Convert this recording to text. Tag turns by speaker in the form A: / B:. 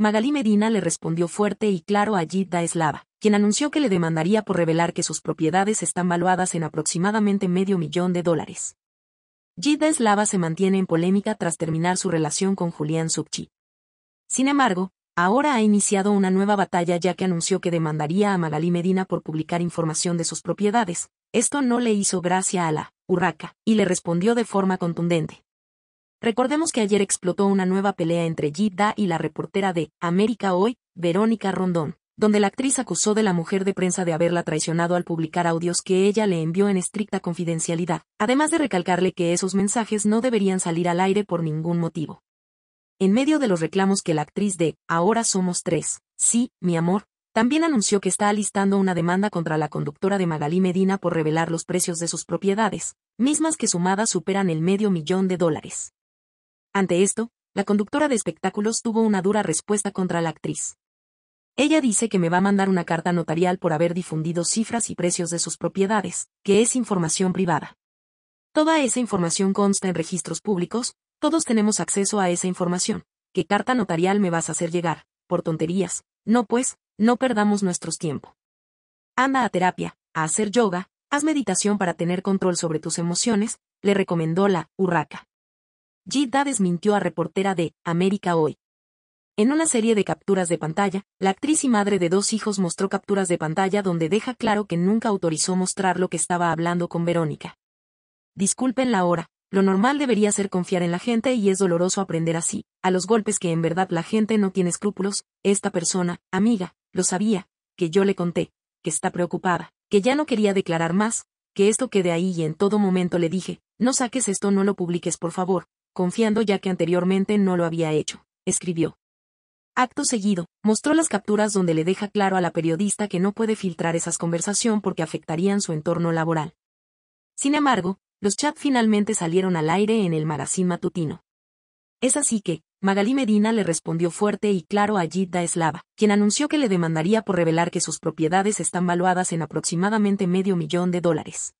A: Magalí Medina le respondió fuerte y claro a Yidda Eslava, quien anunció que le demandaría por revelar que sus propiedades están valuadas en aproximadamente medio millón de dólares. Yidda Eslava se mantiene en polémica tras terminar su relación con Julián Subchi. Sin embargo, ahora ha iniciado una nueva batalla ya que anunció que demandaría a Magalí Medina por publicar información de sus propiedades. Esto no le hizo gracia a la urraca, y le respondió de forma contundente. Recordemos que ayer explotó una nueva pelea entre Yida y la reportera de América Hoy, Verónica Rondón, donde la actriz acusó de la mujer de prensa de haberla traicionado al publicar audios que ella le envió en estricta confidencialidad, además de recalcarle que esos mensajes no deberían salir al aire por ningún motivo. En medio de los reclamos que la actriz de Ahora somos tres, sí, mi amor, también anunció que está alistando una demanda contra la conductora de Magalí Medina por revelar los precios de sus propiedades, mismas que sumadas superan el medio millón de dólares. Ante esto, la conductora de espectáculos tuvo una dura respuesta contra la actriz. Ella dice que me va a mandar una carta notarial por haber difundido cifras y precios de sus propiedades, que es información privada. Toda esa información consta en registros públicos, todos tenemos acceso a esa información. ¿Qué carta notarial me vas a hacer llegar? Por tonterías. No pues, no perdamos nuestros tiempo. Anda a terapia, a hacer yoga, haz meditación para tener control sobre tus emociones, le recomendó la urraca. Davies desmintió a reportera de América Hoy. En una serie de capturas de pantalla, la actriz y madre de dos hijos mostró capturas de pantalla donde deja claro que nunca autorizó mostrar lo que estaba hablando con Verónica. Disculpen la hora, lo normal debería ser confiar en la gente y es doloroso aprender así, a los golpes que en verdad la gente no tiene escrúpulos, esta persona, amiga, lo sabía, que yo le conté, que está preocupada, que ya no quería declarar más, que esto quede ahí y en todo momento le dije, no saques esto, no lo publiques por favor, confiando ya que anteriormente no lo había hecho, escribió. Acto seguido, mostró las capturas donde le deja claro a la periodista que no puede filtrar esas conversaciones porque afectarían su entorno laboral. Sin embargo, los chats finalmente salieron al aire en el magazine matutino. Es así que, Magali Medina le respondió fuerte y claro a Yidda Eslava, quien anunció que le demandaría por revelar que sus propiedades están valuadas en aproximadamente medio millón de dólares.